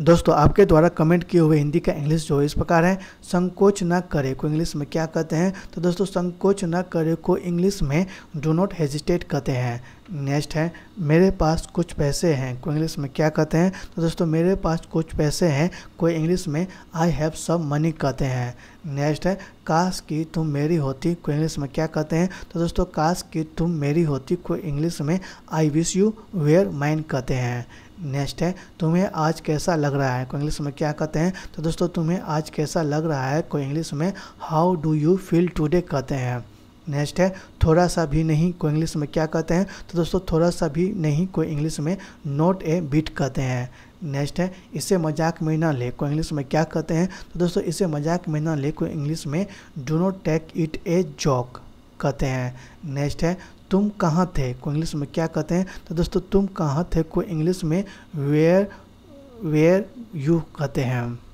दोस्तों आपके द्वारा कमेंट किए हुए हिंदी का इंग्लिश जो इस प्रकार है संकोच ना करे को इंग्लिश में क्या कहते हैं तो दोस्तों संकोच ना करे को इंग्लिश में डो नॉट हेजिटेट कहते हैं नेक्स्ट है मेरे पास कुछ पैसे हैं को इंग्लिश में क्या कहते हैं तो दोस्तों मेरे पास कुछ पैसे हैं को इंग्लिश में आई हैव सम मनी कहते हैं नेक्स्ट है काश की तुम मेरी होती को इंग्लिश में क्या कहते हैं तो दोस्तों काश की तुम मेरी होती को इंग्लिश में I wish you were mind कहते हैं नेक्स्ट है तुम्हें आज कैसा लग रहा है को इंग्लिश में क्या कहते हैं तो दोस्तों तुम्हें आज कैसा लग रहा है को इंग्लिश में how do you feel today कहते हैं नेक्स्ट है थोड़ा सा भी नहीं को इंग्लिश में क्या कहते हैं तो दोस्तों थोड़ा सा भी नहीं को इंग्लिश में नोट ए बिट कहते हैं नेक्स्ट है इसे मजाक में ना ले को इंग्लिश में क्या कहते हैं तो दोस्तों इसे मजाक में ना ले को इंग्लिश में do not take it a joke कहते हैं नेक्स्ट है तुम कहाँ थे को इंग्लिश में क्या कहते हैं तो दोस्तों तुम कहाँ थे को इंग्लिश में वेयर वेयर यू कहते हैं